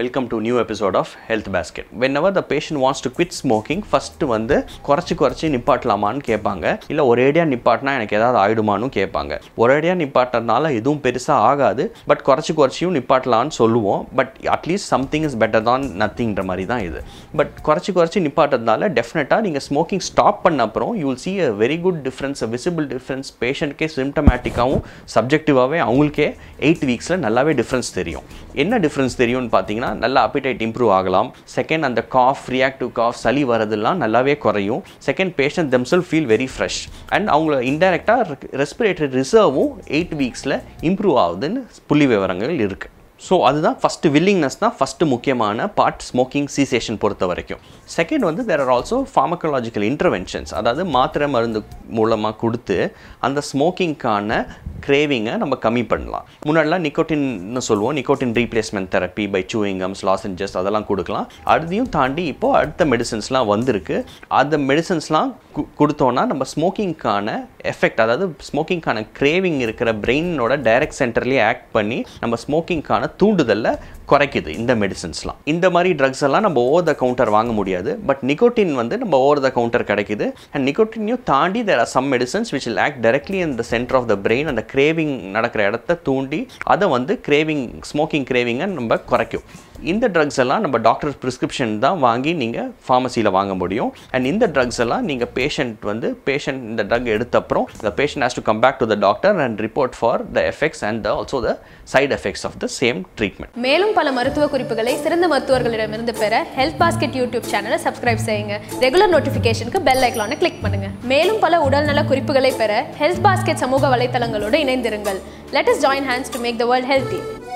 welcome to new episode of health basket ever the patient wants to quit smoking first வந்து குறைச்சி குறைச்சி நிப்பாட்டலாமான்னு கேட்பாங்க இல்லை ஒரேடியாக நிப்பாட்டினா எனக்கு ஏதாவது ஆகிடுமான்னு கேட்பாங்க ஒரேடியாக நிப்பாட்டினால எதுவும் பெருசாக ஆகாது பட் குறைச்சி குறைச்சியும் நிப்பாட்டலான்னு சொல்லுவோம் but at least something is better தான் நத்திங்கிற மாதிரி தான் இது பட் குறைச்சி குறைச்சி நிப்பாட்டுறதுனால டெஃபினட்டாக நீங்கள் ஸ்மோக்கிங் ஸ்டாப் பண்ண அப்புறம் you will see a very good difference visible difference பேஷண்ட்கே சிம்டமேட்டிக்காகவும் சப்ஜெக்டிவாகவே அவங்களுக்கே எயிட் வீக்ஸில் நல்லாவே டிஃப்ரென்ஸ் தெரியும் என்ன டிஃப்ரென்ஸ் தெரியும்னு பார்த்தீங்கன்னா பார்த்தீங்கன்னா நல்லா அப்பிடைட் இம்ப்ரூவ் ஆகலாம் செகண்ட் அந்த காஃப் ரியாக்டிவ் காஃப் சளி வரதெல்லாம் நல்லாவே குறையும் second patient themselves feel very fresh and அவங்கள இன்டெரக்டாக ரெஸ்பிரேட்டரி ரிசர்வும் எயிட் வீக்ஸில் இம்ப்ரூவ் ஆகுதுன்னு புள்ளி விவரங்கள் இருக்குது ஸோ அதுதான் ஃபஸ்ட்டு வில்லிங்னஸ் தான் ஃபஸ்ட்டு முக்கியமான பார்ட் ஸ்மோக்கிங் சீசேஷன் பொறுத்த வரைக்கும் செகண்ட் வந்து there are also pharmacological interventions அதாவது மாத்திரை மருந்து மூலமாக கொடுத்து அந்த ஸ்மோக்கிங்க்கான கிரேவிங்கை நம்ம கம்மி பண்ணலாம் முன்னாடிலாம் நிக்கோட்டின்னு சொல்லுவோம் nicotine replacement therapy by chewing gums lozenges அதெல்லாம் கொடுக்கலாம் அதையும் தாண்டி இப்போது அடுத்த மெடிசன்ஸ்லாம் வந்திருக்கு அந்த மெடிசன்ஸ்லாம் கொடுத்தோன்னா நம்ம ஸ்மோக்கிங்க்கான எஃபெக்ட் அதாவது ஸ்மோக்கிங்க்கான கிரேவிங் இருக்கிற பிரெயினோட டைரக்ட் சென்டர்லேயே ஆக்ட் பண்ணி நம்ம ஸ்மோக்கிங்க்கான தூண்டுதலை குறைக்குது இந்த மெடிசன்ஸ்லாம் இந்த மாதிரி ட்ரக்ஸ் எல்லாம் நம்ம ஓவர் த கவுண்டர் வாங்க முடியாது பட் நிக்கோட்டின் வந்து நம்ம ஓவர் த கவுண்டர் கிடைக்குது அண்ட் நிக்கோட்டினையும் தாண்டி there are some medicines which will act directly in the centre of the brain அந்த கிரேவிங் நடக்கிற இடத்த தூண்டி அதை வந்து கிரேவிங் ஸ்மோக்கிங் கிரேவிங்கை நம்ம குறைக்கும் இந்த ட்ரக்ஸ் எல்லாம் நம்ம டாக்டர் ப்ரிஸ்கிரிப்ஷன் தான் வாங்கி நீங்கள் ஃபார்மசியில் வாங்க முடியும் அண்ட் இந்த ட்ரக்ஸ் எல்லாம் நீங்கள் பேஷண்ட் வந்து பேஷண்ட் இந்த ட்ரக் அப்புறம் the patient has to come back to the doctor and report for the effects and the also the side effects of the same treatment மேலும் பல மருத்துவ குறிப்புகளை சிறந்த மருத்துவர்களிடமிருந்து பெற ஹெல்த் பாஸ்கெட் யூடியூப் சேனலை சப்ஸ்கிரைப் செய்யுங்க ரெகுலர் நோட்டிஃபிகேஷனுக்கு பெல் ஐக்கானை கிளிக் பண்ணுங்கள் மேலும் பல உடல்நல குறிப்புகளை பெற ஹெல்த் பாஸ்கெட் சமூக வலைத்தளங்களோடு இணைந்திருங்கள் let us join hands to make the world healthy